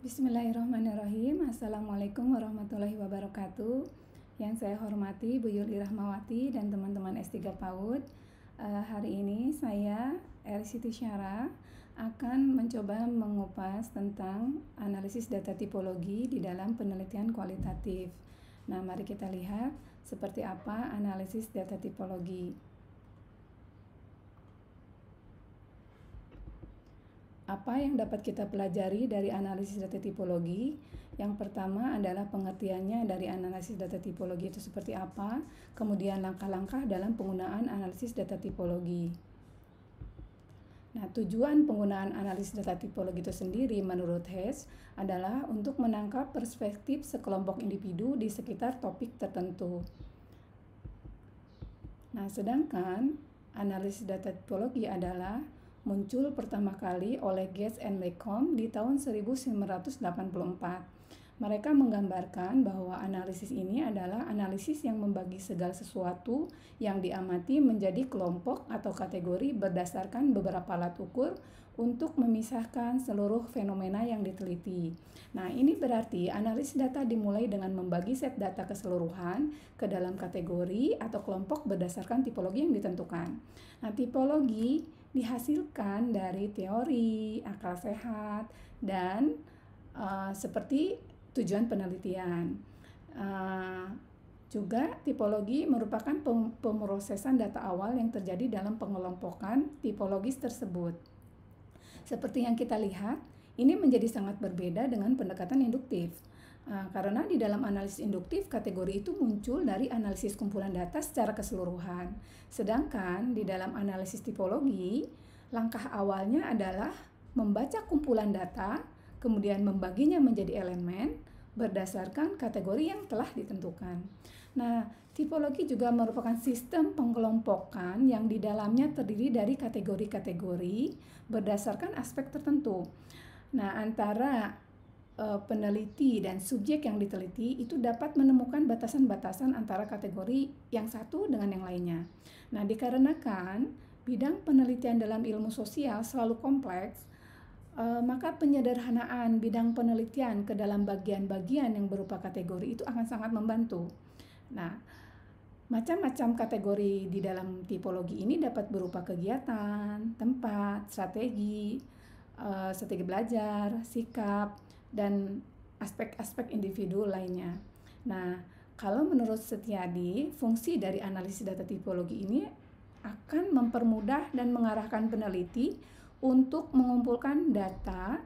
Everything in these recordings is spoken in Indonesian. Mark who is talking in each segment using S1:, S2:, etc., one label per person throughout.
S1: Bismillahirrahmanirrahim. Assalamualaikum warahmatullahi wabarakatuh. Yang saya hormati Bu Yuli Rahmawati dan teman-teman S3 PAUD. Uh, hari ini saya Ersiti Syara akan mencoba mengupas tentang analisis data tipologi di dalam penelitian kualitatif. Nah, mari kita lihat seperti apa analisis data tipologi. Apa yang dapat kita pelajari dari analisis data tipologi? Yang pertama adalah pengertiannya dari analisis data tipologi itu seperti apa, kemudian langkah-langkah dalam penggunaan analisis data tipologi. Nah, tujuan penggunaan analisis data tipologi itu sendiri menurut Hess adalah untuk menangkap perspektif sekelompok individu di sekitar topik tertentu. Nah, sedangkan analisis data tipologi adalah muncul pertama kali oleh Gates and Lecombe di tahun 1984. Mereka menggambarkan bahwa analisis ini adalah analisis yang membagi segala sesuatu yang diamati menjadi kelompok atau kategori berdasarkan beberapa alat ukur untuk memisahkan seluruh fenomena yang diteliti. Nah, ini berarti analis data dimulai dengan membagi set data keseluruhan ke dalam kategori atau kelompok berdasarkan tipologi yang ditentukan. Nah, tipologi dihasilkan dari teori, akal sehat, dan uh, seperti tujuan penelitian. Uh, juga tipologi merupakan pemrosesan data awal yang terjadi dalam pengelompokan tipologis tersebut. Seperti yang kita lihat, ini menjadi sangat berbeda dengan pendekatan induktif. Ah, karena di dalam analisis induktif, kategori itu muncul dari analisis kumpulan data secara keseluruhan. Sedangkan di dalam analisis tipologi, langkah awalnya adalah membaca kumpulan data, kemudian membaginya menjadi elemen, berdasarkan kategori yang telah ditentukan. Nah, tipologi juga merupakan sistem pengkelompokan yang di dalamnya terdiri dari kategori-kategori berdasarkan aspek tertentu. Nah, antara e, peneliti dan subjek yang diteliti itu dapat menemukan batasan-batasan antara kategori yang satu dengan yang lainnya. Nah, dikarenakan bidang penelitian dalam ilmu sosial selalu kompleks, e, maka penyederhanaan bidang penelitian ke dalam bagian-bagian yang berupa kategori itu akan sangat membantu. Nah, macam-macam kategori di dalam tipologi ini dapat berupa kegiatan, tempat, strategi, e, strategi belajar, sikap, dan aspek-aspek individu lainnya. Nah, kalau menurut Setiadi, fungsi dari analisis data tipologi ini akan mempermudah dan mengarahkan peneliti untuk mengumpulkan data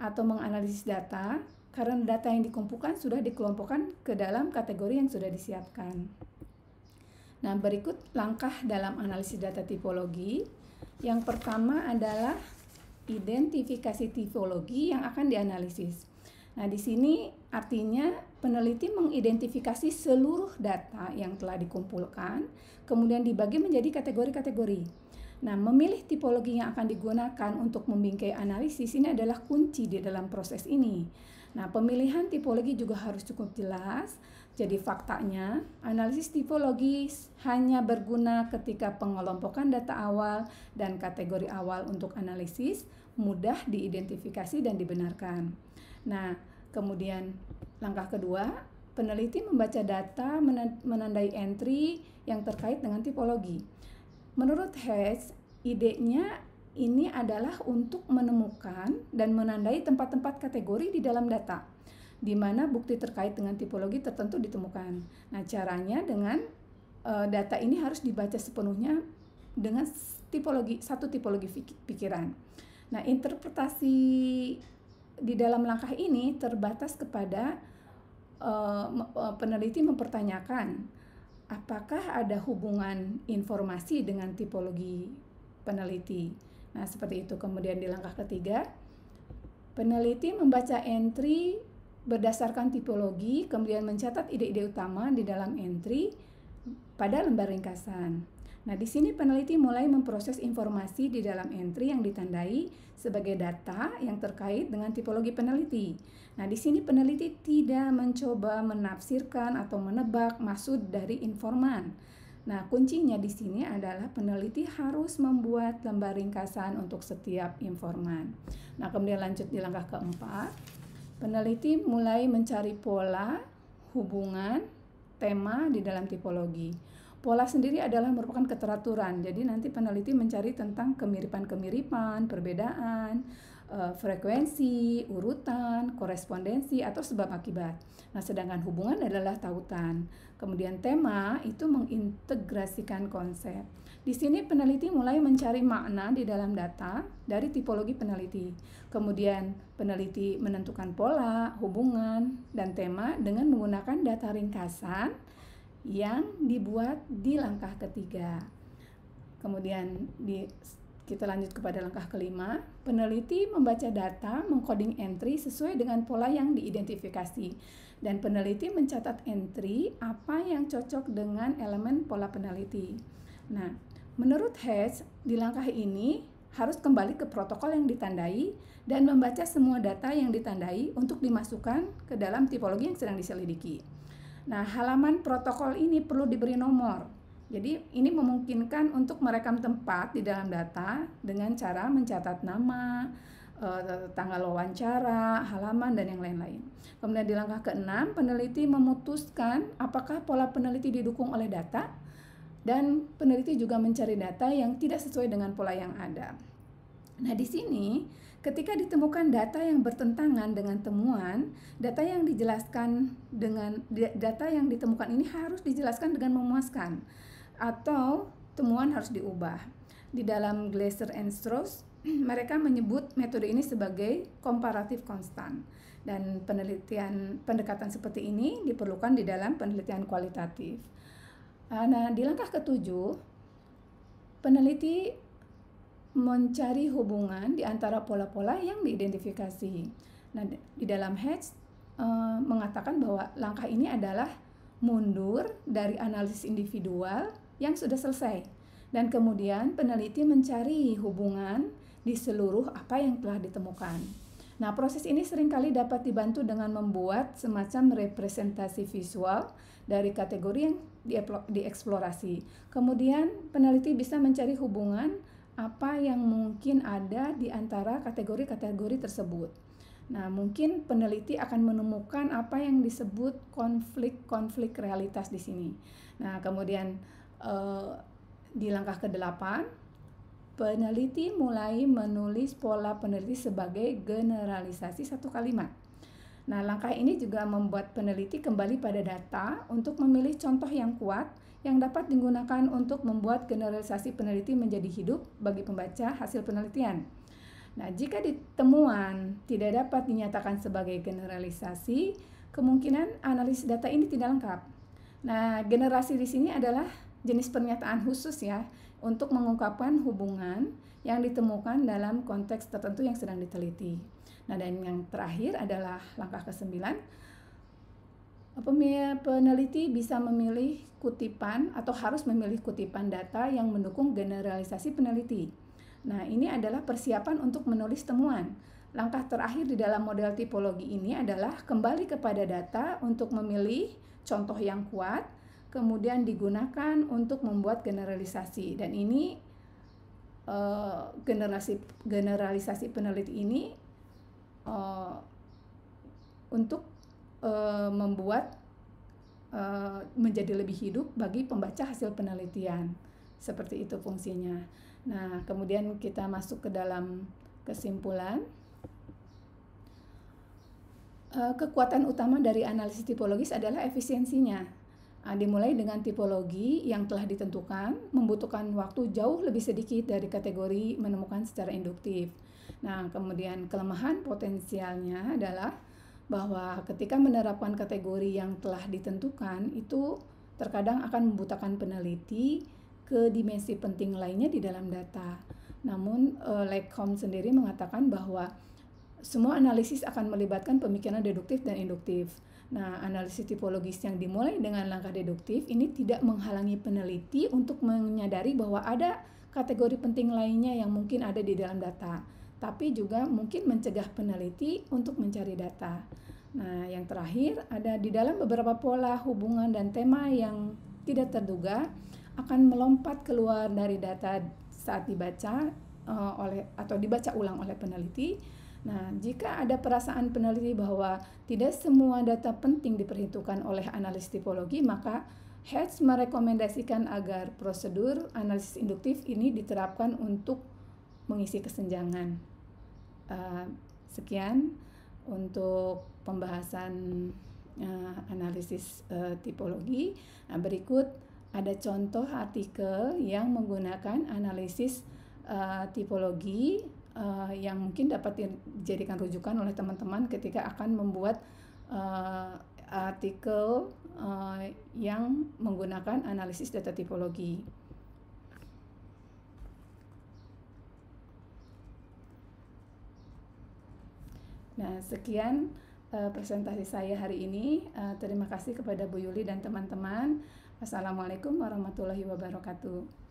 S1: atau menganalisis data karena data yang dikumpulkan sudah dikelompokkan ke dalam kategori yang sudah disiapkan. Nah, berikut langkah dalam analisis data tipologi. Yang pertama adalah identifikasi tipologi yang akan dianalisis. Nah, di sini artinya peneliti mengidentifikasi seluruh data yang telah dikumpulkan, kemudian dibagi menjadi kategori-kategori. Nah, memilih tipologi yang akan digunakan untuk membingkai analisis ini adalah kunci di dalam proses ini. Nah, pemilihan tipologi juga harus cukup jelas. Jadi faktanya, analisis tipologi hanya berguna ketika pengelompokan data awal dan kategori awal untuk analisis mudah diidentifikasi dan dibenarkan. Nah, kemudian langkah kedua, peneliti membaca data menandai entry yang terkait dengan tipologi. Menurut Hess, idenya ini adalah untuk menemukan dan menandai tempat-tempat kategori di dalam data, di mana bukti terkait dengan tipologi tertentu ditemukan. Nah, caranya dengan e, data ini harus dibaca sepenuhnya dengan tipologi satu tipologi pikiran. Nah, interpretasi di dalam langkah ini terbatas kepada e, peneliti mempertanyakan apakah ada hubungan informasi dengan tipologi peneliti. Nah, seperti itu. Kemudian di langkah ketiga, peneliti membaca entry berdasarkan tipologi, kemudian mencatat ide-ide utama di dalam entry pada lembar ringkasan. Nah, di sini peneliti mulai memproses informasi di dalam entry yang ditandai sebagai data yang terkait dengan tipologi peneliti. Nah, di sini peneliti tidak mencoba menafsirkan atau menebak maksud dari informan. Nah, kuncinya di sini adalah peneliti harus membuat lembar ringkasan untuk setiap informan. Nah, kemudian lanjut di langkah keempat, peneliti mulai mencari pola, hubungan, tema di dalam tipologi. Pola sendiri adalah merupakan keteraturan. Jadi nanti peneliti mencari tentang kemiripan-kemiripan, perbedaan, eh, frekuensi, urutan, korespondensi atau sebab akibat. Nah, sedangkan hubungan adalah tautan. Kemudian tema itu mengintegrasikan konsep. Di sini peneliti mulai mencari makna di dalam data dari tipologi peneliti. Kemudian peneliti menentukan pola, hubungan, dan tema dengan menggunakan data ringkasan yang dibuat di langkah ketiga. Kemudian di, kita lanjut kepada langkah kelima, peneliti membaca data mengcoding entry sesuai dengan pola yang diidentifikasi dan peneliti mencatat entry apa yang cocok dengan elemen pola peneliti. Nah, menurut Hedge, di langkah ini harus kembali ke protokol yang ditandai dan membaca semua data yang ditandai untuk dimasukkan ke dalam tipologi yang sedang diselidiki. Nah, halaman protokol ini perlu diberi nomor. Jadi, ini memungkinkan untuk merekam tempat di dalam data dengan cara mencatat nama, eh, tanggal wawancara, halaman, dan yang lain-lain. Kemudian di langkah keenam, peneliti memutuskan apakah pola peneliti didukung oleh data, dan peneliti juga mencari data yang tidak sesuai dengan pola yang ada. Nah, di sini Ketika ditemukan data yang bertentangan dengan temuan, data yang dijelaskan dengan data yang ditemukan ini harus dijelaskan dengan memuaskan atau temuan harus diubah. Di dalam Glaser and Strauss, mereka menyebut metode ini sebagai komparatif konstan dan penelitian pendekatan seperti ini diperlukan di dalam penelitian kualitatif. Ah, nah, di langkah ketujuh, peneliti mencari hubungan di antara pola-pola yang diidentifikasi. Nah, di dalam Hedge e, eh, mengatakan bahwa langkah ini adalah mundur dari analisis individual yang sudah selesai dan kemudian peneliti mencari hubungan di seluruh apa yang telah ditemukan. Nah, proses ini seringkali dapat dibantu dengan membuat semacam representasi visual dari kategori yang dieksplorasi. Kemudian, peneliti bisa mencari hubungan apa yang mungkin ada di antara kategori-kategori tersebut. Nah, mungkin peneliti akan menemukan apa yang disebut konflik-konflik realitas di sini. Nah, kemudian eh, di langkah ke-8, peneliti mulai menulis pola peneliti sebagai generalisasi satu kalimat. Nah, langkah ini juga membuat peneliti kembali pada data untuk memilih contoh yang kuat yang dapat digunakan untuk membuat generalisasi peneliti menjadi hidup bagi pembaca hasil penelitian. Nah, jika ditemuan tidak dapat dinyatakan sebagai generalisasi, kemungkinan analis data ini tidak lengkap. Nah, generasi di sini adalah jenis pernyataan khusus ya untuk mengungkapkan hubungan yang ditemukan dalam konteks tertentu yang sedang diteliti. Nah, dan yang terakhir adalah langkah kesembilan, peneliti bisa memilih kutipan atau harus memilih kutipan data yang mendukung generalisasi peneliti. Nah, ini adalah persiapan untuk menulis temuan. Langkah terakhir di dalam model tipologi ini adalah kembali kepada data untuk memilih contoh yang kuat, kemudian digunakan untuk membuat generalisasi dan ini uh, generasi generalisasi peneliti ini uh, untuk uh, membuat uh, menjadi lebih hidup bagi pembaca hasil penelitian seperti itu fungsinya. Nah kemudian kita masuk ke dalam kesimpulan. kekuatan utama dari analisis tipologis adalah efisiensinya Ah, dimulai dengan tipologi yang telah ditentukan, membutuhkan waktu jauh lebih sedikit dari kategori menemukan secara induktif. Nah, kemudian kelemahan potensialnya adalah bahwa ketika menerapkan kategori yang telah ditentukan itu terkadang akan membutakan peneliti ke dimensi penting lainnya di dalam data. Namun, eh, Lekom sendiri mengatakan bahwa semua analisis akan melibatkan pemikiran deduktif dan induktif Nah, analisis tipologis yang dimulai dengan langkah deduktif ini tidak menghalangi peneliti untuk menyadari bahwa ada kategori penting lainnya yang mungkin ada di dalam data, tapi juga mungkin mencegah peneliti untuk mencari data. Nah, yang terakhir ada di dalam beberapa pola hubungan dan tema yang tidak terduga akan melompat keluar dari data saat dibaca uh, oleh atau dibaca ulang oleh peneliti Nah, jika ada perasaan peneliti bahwa tidak semua data penting diperhitungkan oleh analis tipologi, maka Hatch merekomendasikan agar prosedur analisis induktif ini diterapkan untuk mengisi kesenjangan. Uh, sekian untuk pembahasan uh, analisis uh, tipologi. Nah, berikut ada contoh artikel yang menggunakan analisis uh, tipologi uh, yang mungkin dapat dijadikan rujukan oleh teman-teman ketika akan membuat uh, artikel uh, yang menggunakan analisis data tipologi. Nah, sekian uh, presentasi saya hari ini. Uh, terima kasih kepada Bu Yuli dan teman-teman. Assalamualaikum warahmatullahi wabarakatuh.